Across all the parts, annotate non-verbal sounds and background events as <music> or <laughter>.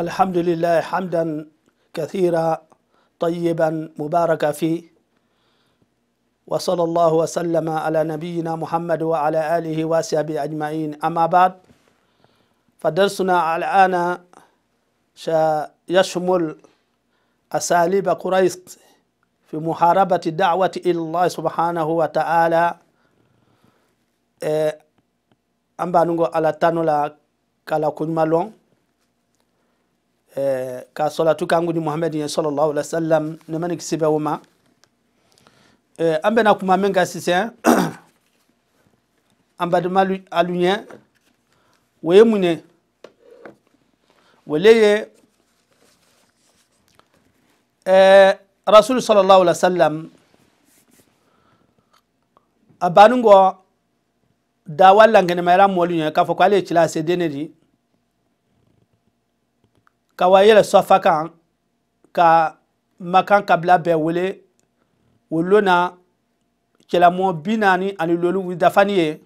الحمد لله حمدا كثيرا طيبا مباركا فيه وصلى الله وسلم على نبينا محمد وعلى آله وصحبه أجمعين أما بعد فدرسنا الآن سيشمل أساليب قريش في محاربة الدعوة إلى الله سبحانه وتعالى إيه، أمبانو على تانولا كالا كنمالون ka salatu kangu ni muhammad ya sallallahu alaihi wasallam ne manik sibe wuma eh, an bena kuma min ka sisen an badima aluɲɛ o ye mun ye eh, wale ye rasulu sallallahu alaihi wasallam a banin kɔ dawa lankenemayara mɔlu ɲɛ k'a fɔ ko ale ye cila se den di ka wa yɛlɛ sɔfa kan ka makan kabila bɛɛ wele o lona cɛlamɔ bi naani ani lolu dafani ye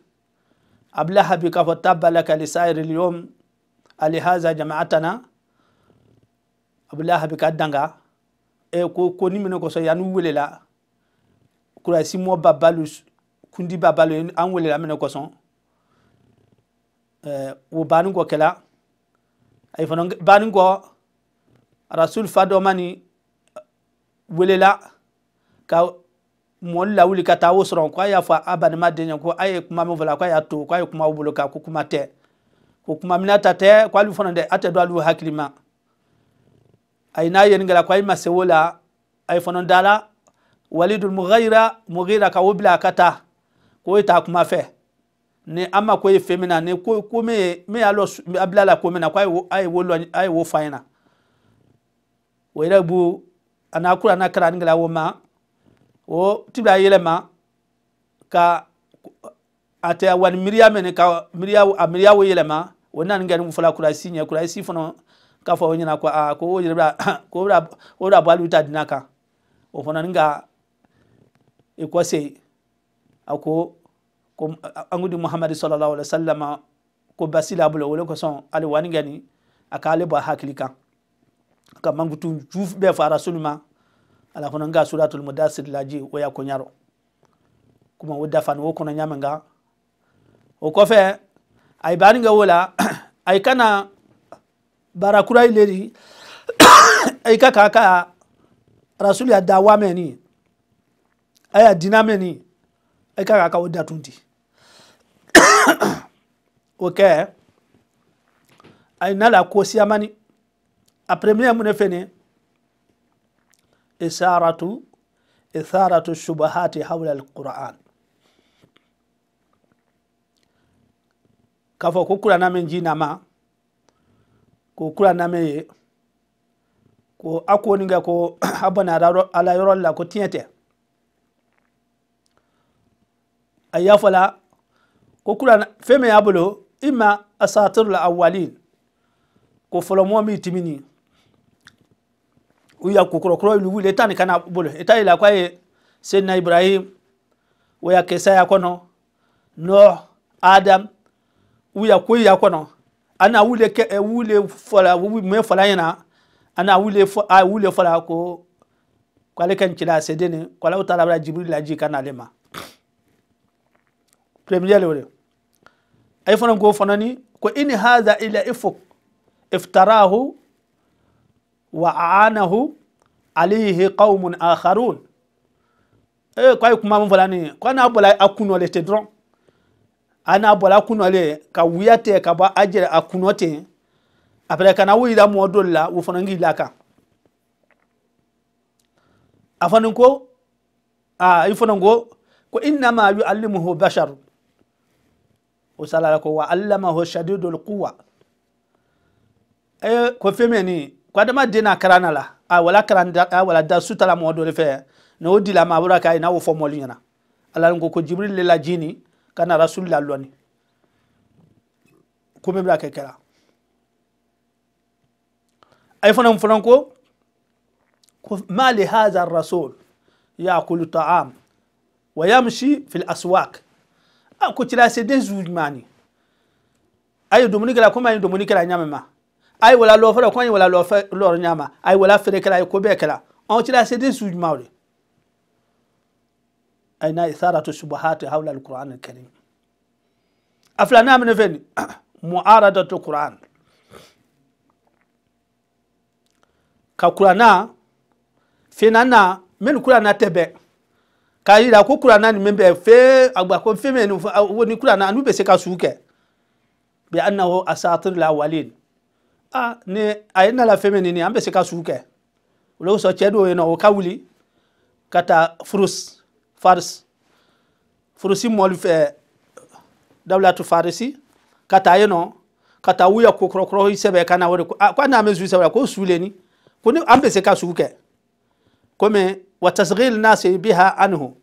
abilahabi k'a fɔ tabalaka lisayiriliyom alihaza jamaatana abilahabi ka danga e ko ko ni minɛ kosɔn yanni welela kurasi mɔ babalu kundi babalu an welela minɛ kosɔn ɛɛ e, o banni kɔ kɛla. ay fono baningo rasul fadomani welela ka mɔli la wuli ka taa wo sɔrɔ ko a y'a fɔ a balimaden ye ko a ye kuma min fɔ la ko a y'a to ko a ye kuma bolo kan ko kuma tɛ ko kuma mina ta tɛ ko hali fana dɛ a tɛ don hali hakili ma a ye n'a ye nin kɛra ko a ye ma se o la a ye fana da la walidul mughayira mughayira ka wo bila a ka taa k'o ye taa kuma fɛ ni ama ko ye fɛn min na ni ko ko min ye min y'a lɔ a bila la ko min na ko a ye wo a ye wo lɔ a ye wo fa ɲɛna o yɛrɛ b'u a n'a kura n'a kɛra ani gɛlɛya o ma o ti bila yɛlɛma ka a tɛ wa ni miiriya mɛn ka miiriya a miiriya o yɛlɛma o nana ni kɛ ni fɔla kurasi ɲɛ kurasi fana k'a fɔ o ɲɛna ko aa ko o yɛrɛ bɛ ko o bɛ o bɛ bɔ hali ta di kan o fana ni ka i a ko. <clears throat> ko angudu muhamadu sallallahu alaihi sallama ko basila bula wala ko son ali wani gani akale ba hakili kan ka mangutu juf be fara ma ala kono nga suratul mudassir laji waya ko nyaro kuma wo dafan wo kono nyama nga o ko fe ay bani nga wala <clears throat> ay kana barakura ileri <coughs> ay ka ka ka rasul ya dawa meni aya dinameni ay ka ka ka wo datunti <coughs> ok kɛ na la ko siyamani a premier mun ne fɛnɛ isaratu itharatu shubahati hawla alquran k'a fɔ ko na min ji nama ko na min ye ko a ko nin kɛ ko a bana ala yɔrɔ la ko tiɲɛ tɛ a y'a kokura feme y'a bulu ima ma la awali ko fɔlɔ mɔɔ mi timi ni u ya ilu wuli ta ni kana bulu ita yi la ko ye senna ibrahim o kesa ya kɔnɔ no adam u kui ya kɔnɔ ana wuli kɛ ɛ eh, wuli fɔla mɛ fɔla ɲɛna ana wuli fɔ a wuli fɔla ko k'ale ka nin cila a seden ni k'ale la bila jibiri laji ka premier le o ay fana ko fanani ko in hadha ila ifuk iftarahu wa aanahu alayhi qaumun akharun e ko ay kuma mun ko na bola akunole te dron ana bola le ka wiyate ka ba akuno akunote apre kana wuyira modo la wo fana ngi laka afanin ko a ifanin ko ko innama yu'allimuhu basharun وسال لك وعلمه شديد القوة أي كفمني قد ما دينا كرانا لا ولا كرانا ولا دا سوتا لا مودو لفه نودي لا مابورا كاي ناو فمولينا الله نكو كو جبريل لا جيني كان رسول الله لوني كومي بلا كيكلا أي فنان فنانكو ما لهذا الرسول يأكل الطعام ويمشي في الأسواق a ah, ko cira se den zulmani ay domuni kala kuma ay domuni kala nyama ma ay wala lo fara kuma ay wala lo fa lo nyama ay wala fere kala ay ko be kala ah, on cira se den zulmani ay na itharatu shubuhat hawla alquran alkarim afla na ni min fen muaradatu alquran ka kurana finana min kurana tebe kayira ko kurana ni min bɛ fe agba ko fe min wo ni kurana anu bɛ se ka su kɛ bi annahu asatir la walin a ah, ne a ye nala fe min ni an bɛ se ka su kɛ o de sɔn cɛ dɔw yen nɔ o ka wuli ka taa furus faris furusi mɔli fɛ dawulatu farisi ka taa yen nɔ ka taa wuya ko sɛbɛ ka na o de ko a ko an n'a mɛ su sɛbɛ ko su ni ko ni an bɛ se ka su kɛ komi wa tasghil nasi biha anhu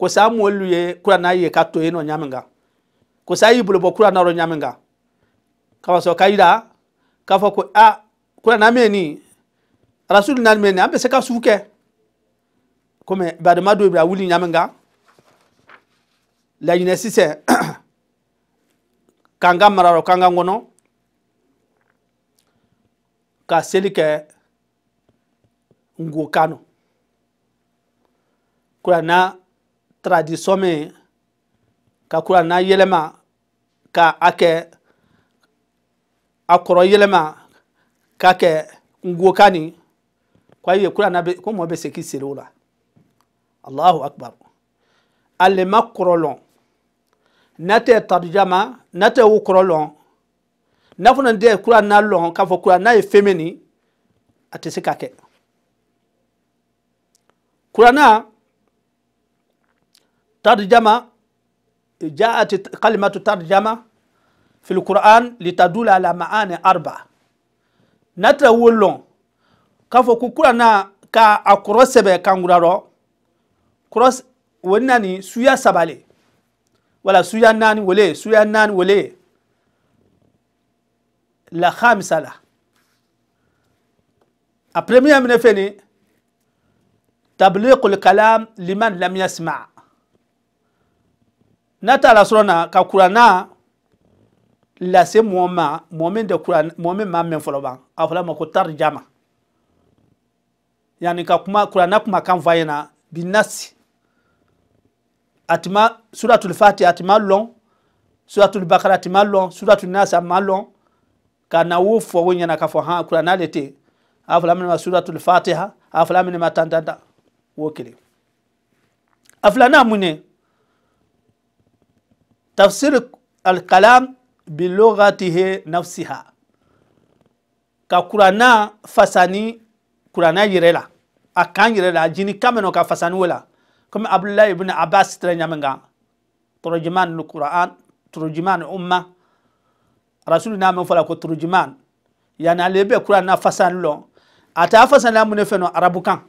ko sa moolu ye kura na ye ka toye no ñaminga ko sa yi bulobɔ kura naro ñaminga kaba sɔ ka yira k'a fɔ ko a ah, kura na me ni rasulu na me ni an se ka su kɛ komi badema do bi a wuli ñaminga laɲinɛ sisɛ <clears throat> k'an ka mara k'an ka ŋɔnɔ ka seli kɛ ngo kano kura na tradisɔn min ka kuranna yɛlɛma ka a kɛ a kɔrɔ yɛlɛma ka kɛ ngoka nin ko ayi kuranna bɛ ko mɔgɔ bɛ se k'i seli o la allahu akbar ale ma kɔrɔlɔn n'a tɛ tarijama n'a tɛ o kɔrɔlɔn n'a fana tɛ kuranna lɔn k'a fɔ kuranna ye fɛn min nin a tɛ se ka kɛ kuranna. ترجمة جاءت كلمة ترجمة في القرآن لتدل على معاني أربعة نترى ولون كفو كوكونا ka a kɔrɔ sɛbɛ kangurarɔ kɔrɔ o nani suya sabale wala suya naani wele suya naani wele la hamisa la a premier mine fɛn ni tabliqul liman lam yasma n'a taara na ka kuranna lase mɔɔ ma mɔɔ min tɛ kuran mɔɔ min ma mɛn fɔlɔ ban a fɔra ma ko tarijama yanni ka kuma kuranna kumakan fɔ a ɲɛna bi nasi a tun ma suratul fati a tun ma lɔn suratul bakara a tun ma lɔn suratul nasi a ma lɔn ka na wo fɔ o ɲɛna k'a fɔ han kuranna de tɛ yen a fɔra min ma suratul fatiha a fɔra min ma tantan o kelen a filanan mun ye. تفسير الكلام بلغته نفسها ka kuranna fasani kuranna yɛrɛ la a kan yɛrɛ la a jini kan bɛ nɔ ka fasani o la komi abdulayi ibn abbas tɛrɛ ɲami kan tɔrɔjiman ni kuran tɔrɔjiman ni umma rasulu n'a mɛn fɔla ko tɔrɔjiman yanni ale bɛ kuranna fasani lɔ a t'a fasani la mun de fɛ nɔ arabu kan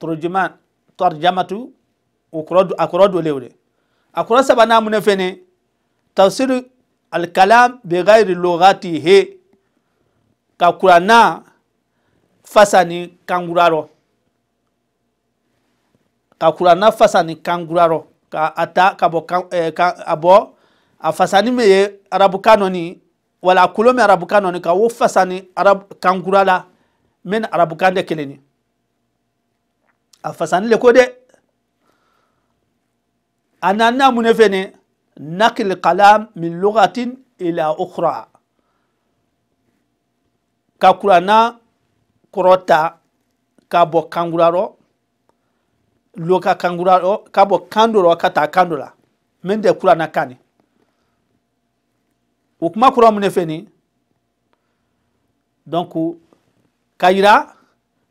tɔrɔjiman tɔrɔjamatu akɔrɔ dɔ le o de a kɔrɔ saba n'a mun fɛnɛ tafsir alikalam bi ghayri lugati he ka kuranna fasani ni kangura rɔ ka kuranna fasa ni kangura rɔ ka a ta ka bɔ kan ɛɛ kan a bɔ a fasani min ye arabukan nɔ wala a kolon min arabukan nɔ ka o fasa ni arabu kangura la min arabukan tɛ kelen ye a fasani le ko dɛ anana mun fɛnɛ nakil kalam min lugatin ila ukhra ka kurana kɔrɔta ka bɔ kangurarɔ loka kangurarɔ ka bɔ kan dɔ rɔ ka taa kan dɔ la min tɛ kurana kan ne o kuma kura mun fɛ ni donc ka yira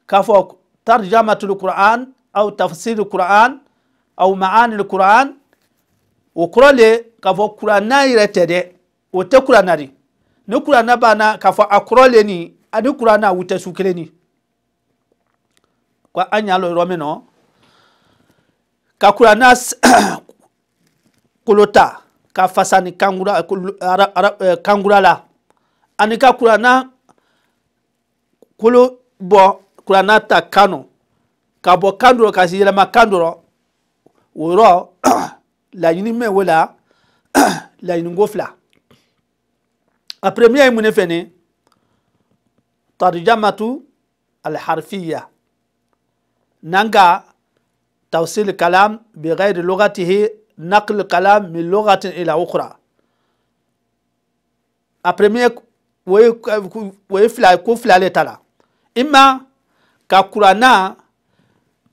k'a fɔ tarjamatul quran aw tafsirul quran Au maani kuran o kɔrɔ le k'a fɔ kuranna yɛrɛ tɛ dɛ o tɛ kuranna de ni kuranna banna k'a fɔ a kɔrɔ le nin ani kuranna u tɛ su kelen ni ko an y'a lɔ yɔrɔ min na ka kuranna kolo ta ka fasa ni kankura ara ara kankura la ani ka kuranna kolo bɔ kuranna ta kan ka bɔ kan dɔrɔn ka se yɛlɛma kan dɔrɔn. وراء لا <coughs> yini ولا لا <coughs> la yini ngofla a premier mun fene tarjamatu توصيل الكلام بغير لغته نقل الكلام من لغة إلى أخرى أبريمير ويفلا كوفلا لتلا إما كاكورانا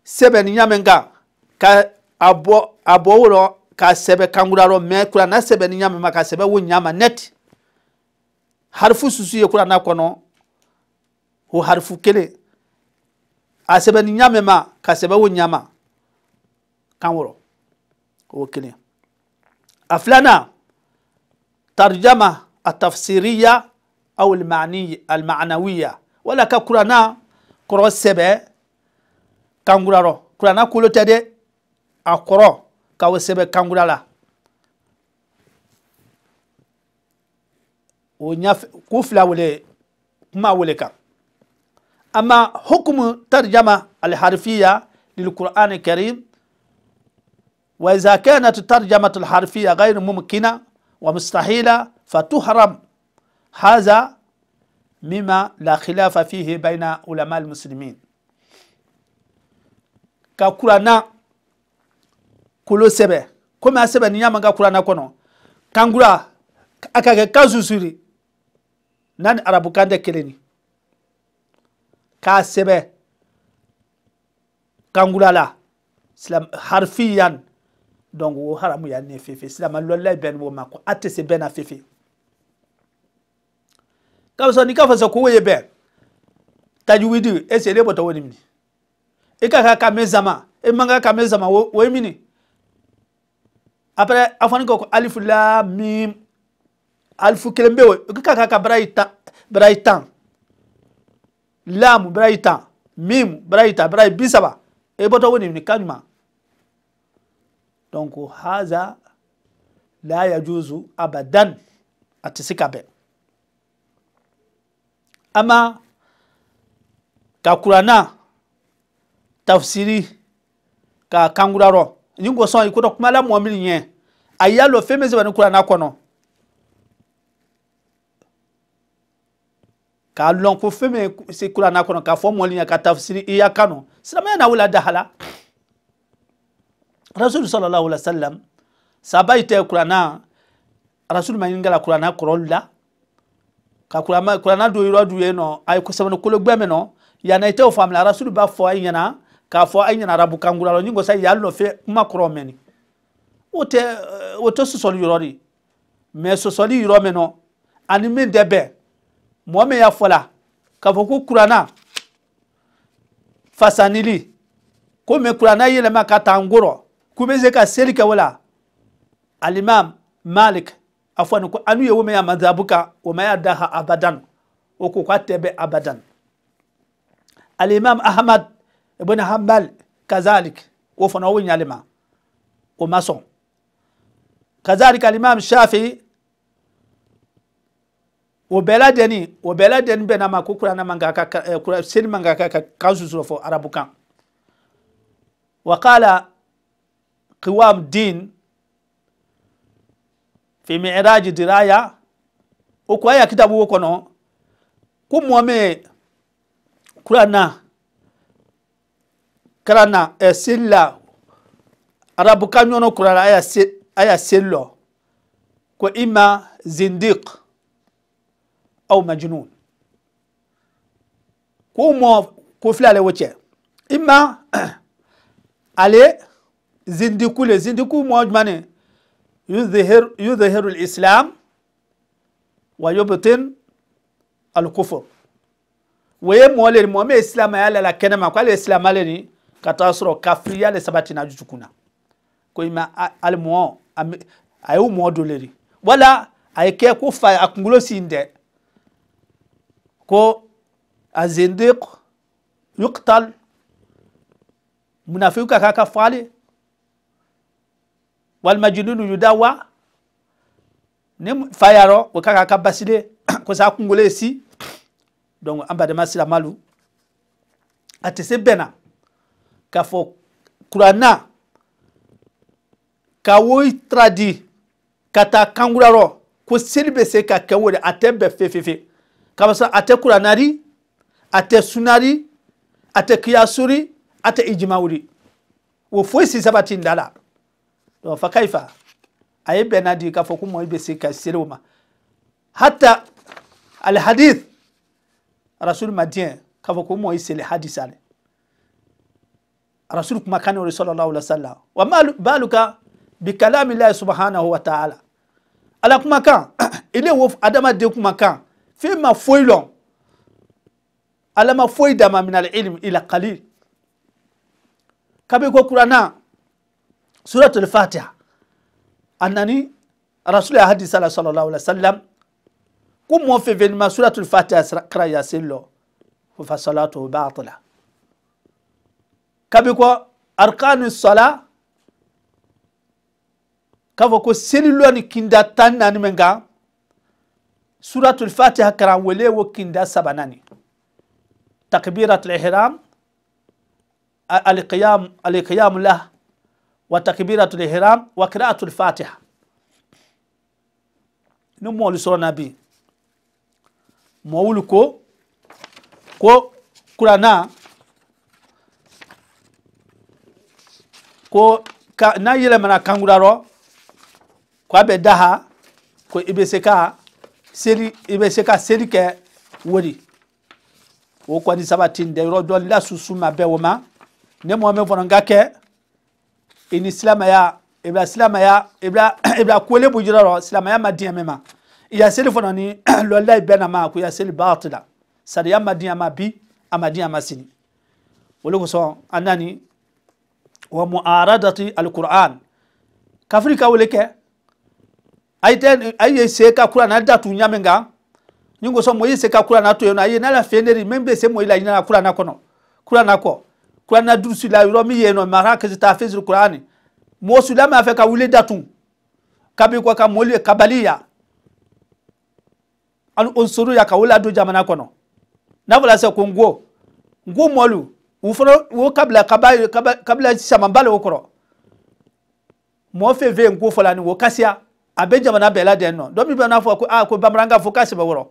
سبن يامنغا abo abo wuro ka sɛbɛ kanguraro mɛ kura na sɛbɛ ni ɲama ma ka sɛbɛ wo ɲama nɛti harifu susu ye kura na kɔnɔ o harfu kele a sɛbɛ ni ɲama ma ka sɛbɛ wo ɲama kanguro o kelen a filanan tarjama a tafsiriya aw almanawiya wala ka kurana kɔrɔ sɛbɛ kanguraro kurana kolo tɛ dɛ akoro kɔrɔ k'aw sɛbɛ kankura la o ɲɛfɛ k'u fila wele kuma wele amma hukumu tarjama alharfiya للقرآن الكريم وإذا كانت الترجمة الحرفية غير ممكنة ومستحيلة فتحرم هذا مما لا خلاف فيه بين علماء المسلمين كقرآن kolo sɛbɛ komi a sɛbɛ ni y'a man ka kuranɛ kɔnɔ kankura a ka kɛ kan susuri n'a ni arabukan tɛ kelen ye k'a sɛbɛ kankura la silam harifiyan donc o haramu yan ne fefe silama lɔlila bɛn b'o ma ko a tɛ se bɛn na fefe k'a sɔrɔ n'i ka fasa ko ye bɛn tajuwidi ese ne bɔtɔ wo ni mini i e ka ka kame zama i man ka kame zama e wo ye mini après a fɔra ko alifu la mim alifu kelen bɛ yen o ka kan ka barayi tan barayi tan laamu barayi tan mimu barayi tan barayi bi saba e bɔtɔ ko nin ka ɲuman donc haza la yajuzu abadan a tɛ se ka bɛn ama ka kurana tafsiri ka kangurarɔ nyingo sɔn ikoto kumala la ni nyɛ a y'a lɔ fɛn bɛ sɛbɛn ni kura n'a kɔnɔ k'a lɔn ko fɛn bɛ se kura n'a kɔnɔ k'a fɔ mɔli ɲɛ ka tafsiri i y'a kanu silamɛya na wula dahala rasulu sallallahu alaihi wa saba yi tɛ kurana rasulu ma ɲininka la kurana kɔrɔ la ka kurana do yɔrɔ du yen nɔ a ye sɛbɛnni kolo gbɛmɛ nɔ yanni i t'o faamu rasulu b'a fɔ a ɲɛna k'a fɔ a ɲɛna arabu kan gurala ɲingo sa yali nɔfɛ kuma kɔrɔ mɛni o tɛ eh, o tɛ sɔsɔli yɔrɔ de mɛ sɔsɔli yɔrɔ mɛn nɔ ani min tɛ bɛn mɔgɔ min y'a fɔ la k'a fɔ ko kuranna fasanili ko mɛ kuranna yɛlɛma ka taa n kɔrɔ k'u bɛ se ka seli kɛ o la alimam malik a fɔ nin ko anu ye o mɛ ya mazabu kan o mɛ ya daha abadan o ko k'a tɛ bɛn abadan alimam ahmad ibn hanbal kazalik wo fana wo nyalima o ma sɔn kazalik alimam shafi o bɛɛ ladeni o bɛɛ ladeni bɛnna ma ko kuranɛ man ka ka ɛ seli man ka ka ka kan susu fɔ arabu kan wa kala qiwam din fi mi'raji diraya o ko aya kitabu wo kɔnɔ ko mɔmɛ kuranɛ. kɛra na ɛ seli la arabukan ɲɔgɔn kurana a y'a se a y'a ko i ma zindik aw ma junu k'o mɔ ko fila le wo ima ale zindiku le zindiku mɔ jumɛn ne yuzihir yuzihiru islam wa yubtin al kufur o ye mɔ le ni mɔ min ye la la kɛnɛma k'ale ye silamɛ ni. ka taa sɔrɔ kafiriya le sabati na jutu kunna ko i ma hali mɔ a y'u mɔ dole de wala a ye kɛ ko fa a kunkolo sin dɛ ko a zendik yuktal munafik ka k'a ka fale walima jununu yudawa ni fa yarɔ o ka k'a ka basile <clears throat> ko sa kunkolo ye si donc an badema silamalu a tɛ se bɛɛ ka fɔ kuranna ka wo taradi ka taa kangurarɔ ko seli bɛ se ka kɛ o de a tɛ bɛn fefefe k'a a tɛ kuranari a tɛ sunari a tɛ kiyasuri a tɛ ijimawuri o foyi si sabati da la dɔnku fa kayifa a ye bɛnna di k'a fɔ ko mɔɔ bɛ se ka seli o ma hata alihadith rasul madiɲɛ k'a fɔ ko mɔɔ ye seli hadisa de rasulu kumakan o de sallallahu alaihi wa sallam wa baaluka bi kalamillahi subhanahu wa ta'ala ala kumakan <clears throat> ile wo adamaden kumakan fɛn ma foyi lɔn ala ma foyi dama min al ilm ila qalil kabi ko kurana suratul fatiha a nani rasulu ya hadisa la sallallahu alaihi wa sallam ko mɔɔ fɛn suratul fatiha kara yasin lɔ fa salatu baatila kabi ko arkanu sala ka fɔ ko selilɔni kinda tan naani min kan suratul fatiha karan wele wo kinda saba naani takbiratul ihram alqiyam alqiyam lah wa takbiratul ihram wa qira'atul fatiha ni mɔlu sɔrɔ na bi mɔwulu ko ko kurana ko n'a yɛlɛmana kangura rɔ ko a bɛ da ha ko i bɛ se ka seli i bɛ se ka seli kɛ wori o kɔni sabati dɛ yɔrɔ dɔ lasusu ma bɛɛ o ma ne mɔgɔ min fana ka kɛ i ni silamɛya i bila silamɛya i bila i bila kole bujira rɔ silamɛya ma diɲɛ min ma i ya seli fana ni lɔlila bɛɛ na ma ko i ya seli baati la sariya ma diɲɛ ma bi a ma diɲɛ ma sini o de kosɔn an nani wa mu'aradati alquran kafiri ka wole kɛ ayite aye se ka na datu ɲame kan ni ko sɔn moyi se ka kurana to yen nɔ aye n'ala feneri min bɛ se moyi la ɲinana na kɔnɔ kurana kɔ kurana durusi la yɔrɔ min yen nɔ mara kese ta fesiri kurani mɔgɔ sula m'a fɛ ka wuli datu kabi kɔ ka mɔli kabali ya ani onsoro ya ka wuli a don jamana kɔnɔ n'a fɔra sisan ko n ko mɔlu u fana wo kabila kaba kaba kabila samanba le o kɔrɔ mɔɔ fɛn fɛn ko fɔla ni wo kasiya a bɛ jamana bɛɛ la dɛn nɔ dɔ min bɛ n'a fɔ ko aa ko bamanankan fɔ k'a sɛbɛ wɔrɔ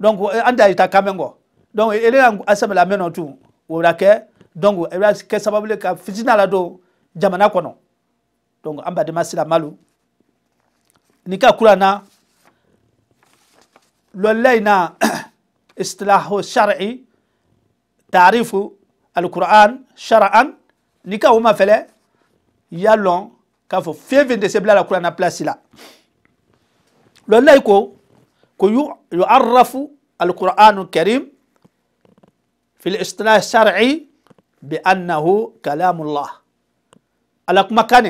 donc an da yi ta kamɛn kɔ donc ele na asɛmɛla mɛn nɔ tun <clears throat> o la kɛ donc e bɛ kɛ sababu ye ka fitina la don jamana kɔnɔ donc an badenma silamalu ni ka kura na lɔlɛ in na istilahu shar'i taarifu القران شرعا لكا وما فلا يالون كافو فيف دي سبلا القران بلاصي لا لولايكو كو يعرف القران الكريم في الاصطلاح الشرعي بانه كلام الله على كان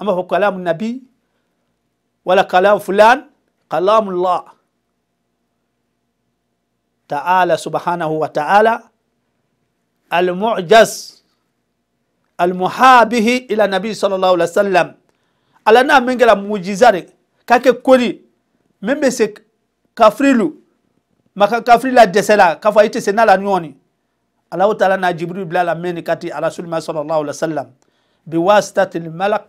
اما هو كلام النبي ولا كلام فلان كلام الله تعالى سبحانه وتعالى almu'jaz almuhabihi ila nabi sallallahu alaihi wasallam ala na min gara mujizare kake kori min be se kafrilu maka kafrila desela kafa ite se nala nyoni alahu taala na jibril bila la meni kati ala sulma sallallahu alaihi wasallam bi wasitati almalak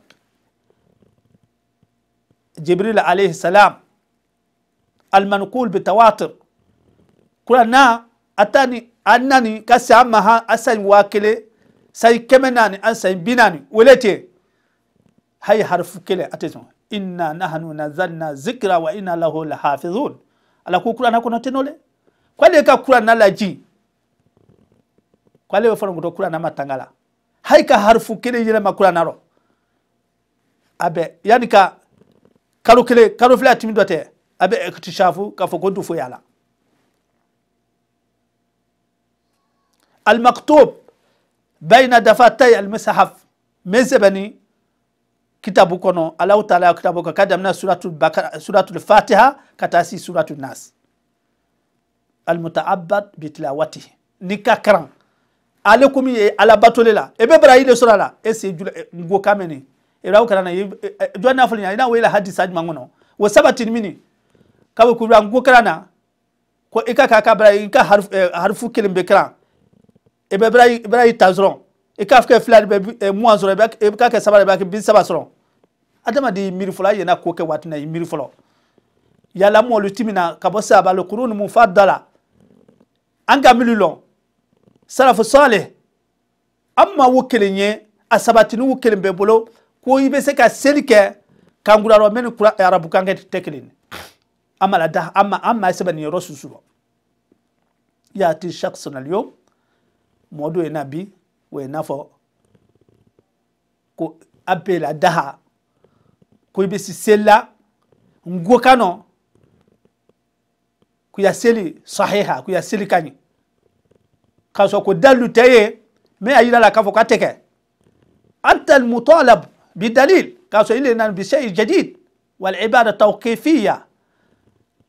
jibril alayhi salam almanqul bitawatir kulana atani an nani ka ha an maha an san waa kelen san kɛmɛ naani an san bi wele te hayi harfu kelen a tɛ sɔn inna nahanu nazalna zikra wa inna lahu lahafizun ala ko na kɔnɔ tenole nɔ dɛ k'ale ka kurana laji k'ale bɛ fɔlɔ kutɔ kurana ma tanga hayi ka harfu kelen yɛlɛma kurana rɔ a bɛ yanni ka kalo kelen kalo fila timi dɔ tɛ a bɛ ɛkitishafu k'a fɔ ko n tɛ المكتوب بين دفاتي المصحف من سبني كتابو كونو الله تعالى كتابو كدمنا سورة البقرة سورة الفاتحة كتاسي سورة الناس المتعبد بتلاوته نكا كران ale komi ye ala batole la e be bara ile sɔrɔ a la e se jula ngo kame ni iraw kana na ye jɔn n'a fɔ nin ye n'a wele hadisa jumɛn kɔnɔ o sabati mini kabi kubira ngo kɛra na ko i ka k'a ka bara i ka harifu kelen bɛ kɛra i bɛ bɛrɛ i bɛrɛ y'i ta sɔrɔ i e k'a fɔ kɛ fila de bɛ e mugan sɔrɔ e i bɛ k'a kɛ saba de b'a kɛ bi saba sɔrɔ adamaden y'i miiri fɔlɔ a yɛlɛnna ko kɛ waati na i miiri fɔlɔ yala mɔlu ti min na ka bɔ saba la kuru ninnu fa da la an ka mili lɔn sarafu sɔɔle an ma wo kelen ye a sabatiniw kelen bɛ bolo ko i bɛ se ka seli kɛ kankurarɔ mɛ ni kura arabu kɛ tɛ kelen an ma lada an ma an ma sɛbɛn nin yɔrɔ susu rɔ yaati chaque sonalio modu na bi we na fɔ ko abe daha ko ibe si sela ngo kanɔ kuya seli sahiha kuya seli kaɲi k'a sɔrɔ ko dalu tɛ ye mɛ a yira la k'a fɔ k'a tɛ kɛ anta almutalab bidalil k'a sɔrɔ i le na bi shay jadid wal ibada tawqifiya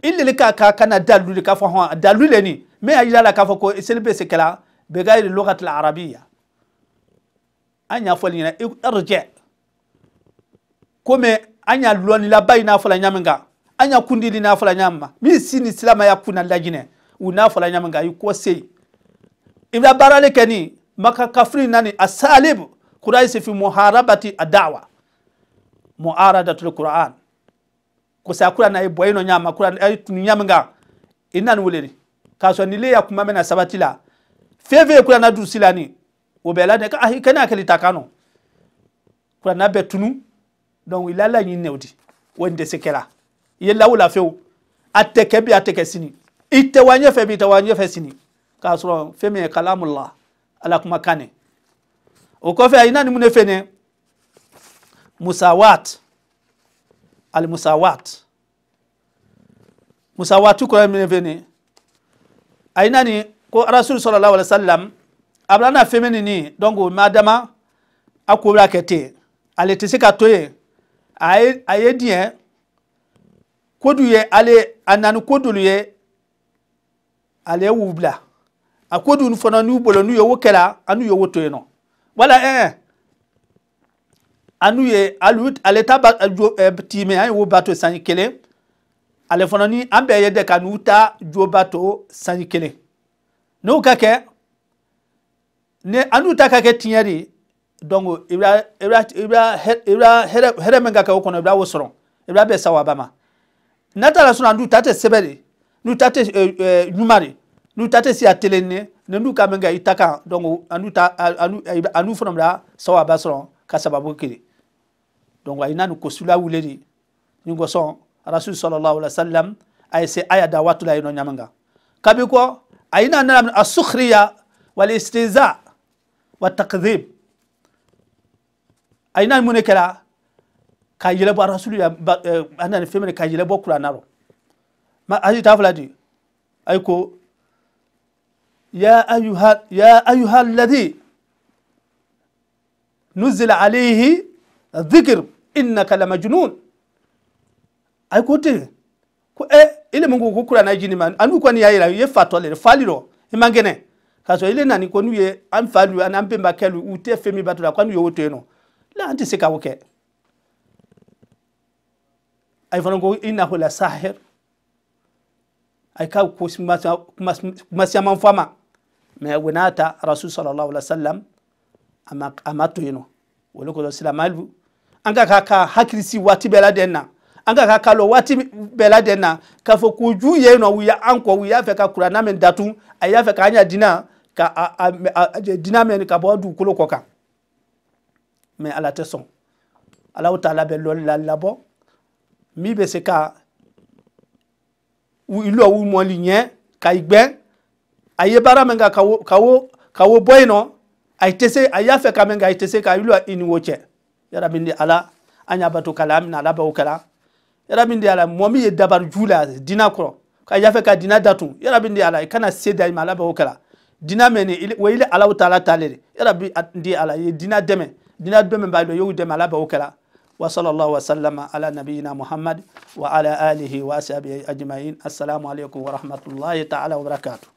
i leli ka ka kana dalu de k'a fɔ hɔn dalu le ni mɛ a yira la k'a fɔ ko seli bɛ se kɛla بغير اللغة العربية أن يفعل هنا ارجع كما أن يلون لا بين فلا نيامنغا أن يكون دي لنا فلا نياما من سين الإسلام يكون اللاجنة ونا فلا نيامنغا يكوسي إبلا بارالك ني مكا كفرين ناني السالب كرايس في محاربة الدعوة معارضة القرآن kusakura na ibo ino nyama kura nyamnga inani wuleri kaswa nile ya kumame na sabati la feve kura na du silani wo bɛ la ne ka ahi kana kali ta kano kura na bɛ tunu donc il ala yin ne odi won de sekela ye la wala few ateke bi ateke sini ite wa nyefe bi ite wa nyefe sini ka sɔrɔ fɛn min ye kalamullah ala kuma kan ne o kɔfɛ a ye naani mun de fɛnɛ musawat alimusawat musawatu kɔrɔ ye mun de fɛnɛ a ye naani ko rasul sallallahu alaihi wasallam ablana femini ni donc madama akobra kete ale te se ka to ye a ye diɲɛ kodu ye ale a nani kodulu ye ale wu bila a kodu fana n'u bolo n'u ye wo kɛra an'u ye wo to yen nɔ wala ɛɛ eh, eh. an'u ye alu ale ta ba eh, jo ɛ tiimɛ an ye wo ba to sanji kelen ale fana ni an bɛɛ ye dɛ ka n'u ta jo ba sanji kelen n'o ka kɛ ni an'u ta ka kɛ tiɲɛ de ye donc i b'a i b'a i b'a i b'a hɛrɛ hɛrɛ min ka kɛ o kɔnɔ i b'a o sɔrɔ i b'a bɛɛ sawaba ma n'a t'a la sinɔn an'u ta tɛ sɛbɛ de n'u ta tɛ ɛɛ ɲuman de n'u ta tɛ siya telen ne ni n'u ka min kɛ i ta kan donc an'u ta an'u an'u fana bila sawaba sɔrɔ ka sababu kelen donc a ye na ni ko sula wuli de ni kosɔn rasul sɔlɔlɔ alayhi wa sallam a ye se a y'a da waati la yen nɔ ɲaman kabi kɔ. أين أن السخرية والاستهزاء والتقذيب أين من كلا كايلا الرسول أنا نفهم كايلا بكرة نارو ما هذه أجي دي أيكو يا أيها يا أيها الذي نزل عليه الذكر إنك لمجنون أيكو تي كو إيه ile mungu kukura na jini man anu kwa ni ya ila ye fatole le faliro imangene kaso ile nani ko nuye am falu an am pemba kelu ute femi batola kwa nuye wote no la anti se kawoke ay kwa ko inna hula sahir ay ka ko kumasi man fama me wenata rasul sallallahu alaihi wasallam ama amatu yino wole ko silamalu an ka ka hakirisi wati bela denna an ka ka kalo waati bɛɛ lajɛlen na k'a fɔ k'u ju ye yen nɔ u y'an kɔ u y'a fɛ ka kuranna min datu a y'a fɛ k'an ɲa dina ka a a dina mɛn ka bɔ dugukolo kɔ kan mɛ ala tɛ sɔn alaw ta labɛn lɔli la labɔ mi bɛ se ka ilé ọ̀hún mọ́lì yẹn ka ìgbẹ́ àyè bára mi ka kàwó kàwó kàwó bọ́ iná àìtẹ́sẹ́ àyàfẹ́ kàmi ka àìtẹ́sẹ́ ka ilé ìníwó cẹ̀ yàrá mi ní ala anyabato kala amina alabawo kala yarabi ndi ala mɔmi ye dabaru ju la dina kɔrɔ ka yafe ka dina datu yarabi ndi ala i kana se da ma ala b'o kɛra dina mɛ ni o ye alaw ta ala taale de yarabi ndi ala ye dina dɛmɛ dina dɛmɛ b'a dɔn y'o dɛmɛ ala b'o kɛra wa sallallahu wa sallama ala nabiyina muhammad wa ala alihi wa ashabihi ajma'in assalamu wa rahmatullahi ta'ala wa barakatuh